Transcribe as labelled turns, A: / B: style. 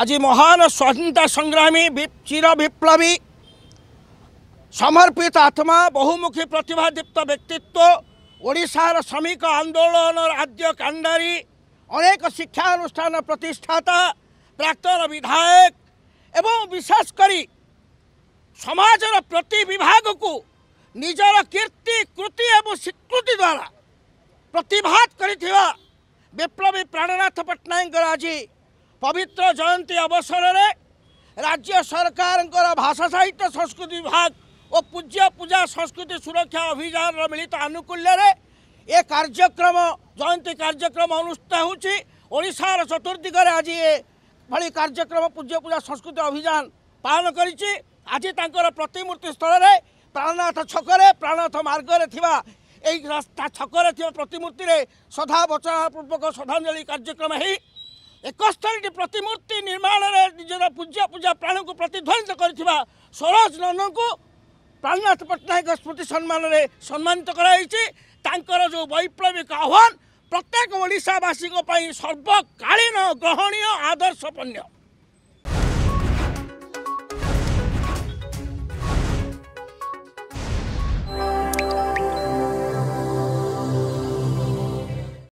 A: আজি মহান স্বাধীনতা সংগ্রামী চির বিপ্লবী সমর্পিত আত্মা বহুমুখী প্রতিভাদীপ্ত ব্যক্তিত্ব ଓଡ଼ିଶାର ଶ୍ରମିକ ଆନ୍ଦୋଳନ ରାଜ୍ୟ କାଣ୍ଡାରୀ ଅନେକ ଶିକ୍ଷାନୁଷ୍ଠାନ ପ୍ରତିଷ୍ଠାତା ପ୍ରାକ୍ତନ ବିଧାୟକ ଏବଂ ବିଶେଷ କରି ସମାଜର ପ୍ରତି ବିଭାଗକୁ ନିଜର କୀର୍ତ୍ତି କୃତି ଏବଂ ସ୍ୱୀକୃତି ଦ୍ୱାରା ପ୍ରତିଭାତ କରିଥିବା ବିପ୍ଳବୀ ପ୍ରାଣନାଥ ପଟ୍ଟନାୟକଙ୍କର ଆଜି পবিত্র জয়ন্তী অবসরের রাজ্য সরকারঙ্কর ভাষা সাহিত্য সংস্কৃতি বিভাগ ও পূজ্য পূজা সংস্কৃতি সুরক্ষা অভিযানর মিলিত আনুকূল্যের এ কার্যক্রম জয়ন্তী কার্যক্রম অনুষ্ঠিত হচ্ছে ଓଡ଼ିଶାର ଚତୁର୍ଦ୍ଦିଗରେ ଆଜି ଏଭଳି କାର୍ଯ୍ୟକ୍ରମ ପୂଜ୍ୟ ପୂଜା ସଂସ୍କୃତି ଅଭିଯାନ ପାଳନ କରିଛି ଆଜି ତାଙ୍କର ପ୍ରତିମୂର୍ତ୍ତି ସ୍ଥଳରେ ପ୍ରାଣନାଥ ଛକରେ ପ୍ରାଣନାଥ ମାର୍ଗରେ ଥିବା ଏହି ରାସ୍ତା ଛକରେ ଥିବା ପ୍ରତିମୂର୍ତ୍ତିରେ ଶ୍ରଦ୍ଧା ବଚନାପୂର୍ବକ ଶ୍ରଦ୍ଧାଞ୍ଜଳି କାର୍ଯ୍ୟକ୍ରମ ହେଇ एकस्तरी प्रतिमूर्ति निर्माण निर्माणले निजना पूजा पूजा प्राणको प्रतिध्वनित गरिज लनको प्राणनाथ पट्टनायक स्मृति सम्मानले सम्मा तर जो वैप्लविक आह्वान प्रत्येक ओडावासीको पनि सर्वकालीन ग्रहणीय आदर्श पण्य